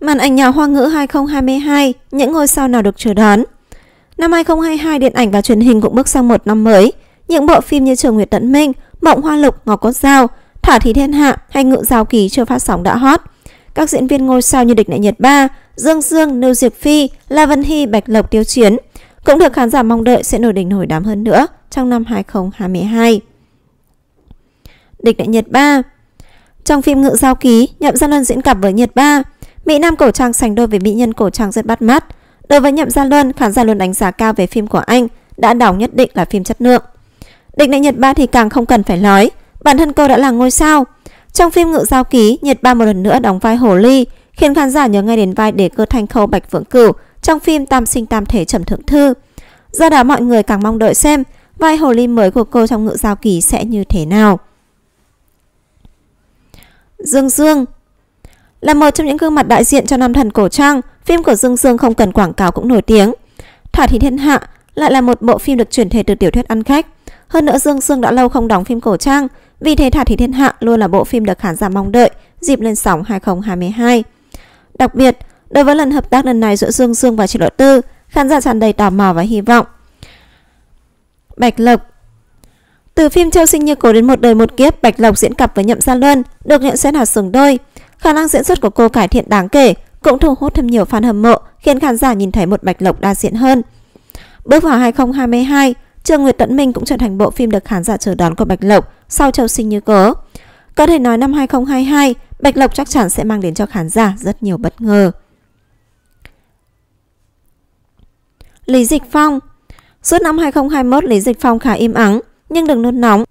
Màn ảnh nhà hoa ngữ 2022, những ngôi sao nào được chờ đón? Năm 2022, điện ảnh và truyền hình cũng bước sang một năm mới. Những bộ phim như Trường Nguyệt Tấn Minh, Mộng Hoa Lục, Ngọc Cốt Giao, Thả Thí Thiên Hạ hay Ngự Giao Kỳ chưa phát sóng đã hot. Các diễn viên ngôi sao như Địch Đại Nhật Ba, Dương Dương, Lưu Diệp Phi, La Vân Hy, Bạch Lộc Tiêu Chiến cũng được khán giả mong đợi sẽ nổi đỉnh nổi đám hơn nữa trong năm 2022. Địch Đại Nhật Ba Trong phim Ngự Giao Ký, Nhậm Gia Luân diễn cặp với Nhật Ba, Mỹ Nam cổ trang sánh đôi với mỹ nhân cổ trang rất bắt mắt. Đối với Nhậm Gia Luân, khán giả luôn đánh giá cao về phim của anh, đã đóng nhất định là phim chất lượng. Định đại Nhật Ba thì càng không cần phải nói, bản thân cô đã là ngôi sao. Trong phim Ngự Giao Ký, Nhật Ba một lần nữa đóng vai Hồ Ly, khiến khán giả nhớ ngay đến vai để cơ thanh khâu Bạch Vượng Cửu trong phim Tam Sinh Tam Thể Trầm Thượng Thư. Do đó mọi người càng mong đợi xem vai Hồ Ly mới của cô trong Ngự Giao Ký sẽ như thế nào. Dương Dương là một trong những gương mặt đại diện cho nam thần cổ trang, phim của Dương Dương không cần quảng cáo cũng nổi tiếng. Thả thị thiên hạ lại là một bộ phim được chuyển thể từ tiểu thuyết ăn khách. Hơn nữa Dương Dương đã lâu không đóng phim cổ trang, vì thế Thả thị thiên hạ luôn là bộ phim được khán giả mong đợi dịp lên sóng 2022. Đặc biệt, đối với lần hợp tác lần này giữa Dương Dương và Triệu Lộ Tư, khán giả tràn đầy tò mò và hy vọng. Bạch Lộc từ phim Châu sinh như cổ đến một đời một kiếp, Bạch Lộc diễn cặp với Nhậm Gia Luân, được nhận xét là sừng đôi. Khả năng diễn xuất của cô cải thiện đáng kể, cũng thu hút thêm nhiều fan hâm mộ, khiến khán giả nhìn thấy một Bạch Lộc đa diện hơn. Bước vào 2022, Trường Nguyệt Tẫn Minh cũng trở thành bộ phim được khán giả chờ đón của Bạch Lộc sau Châu Sinh Như Cớ. Có thể nói năm 2022, Bạch Lộc chắc chắn sẽ mang đến cho khán giả rất nhiều bất ngờ. Lý Dịch Phong Suốt năm 2021, Lý Dịch Phong khá im ắng, nhưng đừng nôn nóng.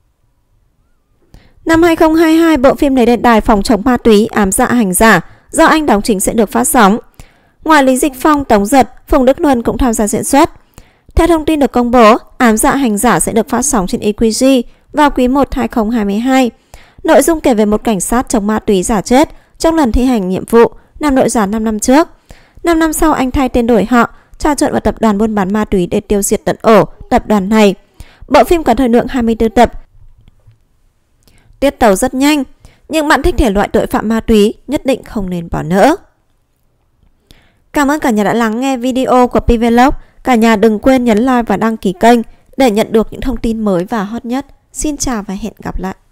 Năm 2022, bộ phim lấy đèn đài phòng chống ma túy, ám dạ hành giả do anh đóng chính sẽ được phát sóng. Ngoài Lý Dịch Phong, Tống Giật, Phùng Đức Luân cũng tham gia diễn xuất. Theo thông tin được công bố, ám dạ hành giả sẽ được phát sóng trên EQG vào quý 1 2022. Nội dung kể về một cảnh sát chống ma túy giả chết trong lần thi hành nhiệm vụ làm nội giả 5 năm trước. 5 năm sau anh thay tên đổi họ, trà trộn vào tập đoàn buôn bán ma túy để tiêu diệt tận ổ tập đoàn này. Bộ phim có thời lượng 24 tập tiết tàu rất nhanh, nhưng bạn thích thể loại tội phạm ma túy nhất định không nên bỏ lỡ. Cảm ơn cả nhà đã lắng nghe video của PVlog. Cả nhà đừng quên nhấn like và đăng ký kênh để nhận được những thông tin mới và hot nhất. Xin chào và hẹn gặp lại.